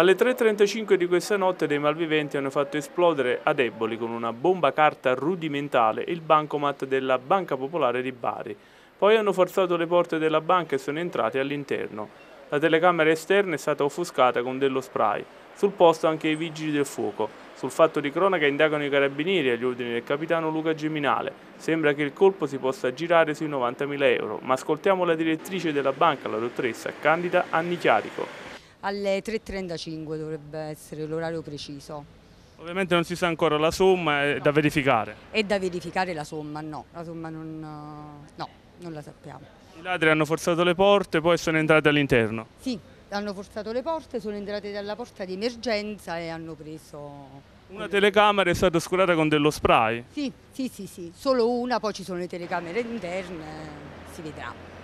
Alle 3.35 di questa notte dei malviventi hanno fatto esplodere a Deboli con una bomba carta rudimentale il bancomat della Banca Popolare di Bari. Poi hanno forzato le porte della banca e sono entrati all'interno. La telecamera esterna è stata offuscata con dello spray. Sul posto anche i vigili del fuoco. Sul fatto di cronaca indagano i carabinieri agli ordini del capitano Luca Geminale. Sembra che il colpo si possa girare sui 90.000 euro, ma ascoltiamo la direttrice della banca, la dottoressa Candida Anni Chiarico alle 3.35 dovrebbe essere l'orario preciso. Ovviamente non si sa ancora la somma, è no. da verificare. È da verificare la somma, no, la somma non, no, non la sappiamo. I ladri hanno forzato le porte, poi sono entrati all'interno? Sì, hanno forzato le porte, sono entrati dalla porta di emergenza e hanno preso... Una telecamera è stata oscurata con dello spray? Sì, sì, sì, sì, solo una, poi ci sono le telecamere interne, si vedrà.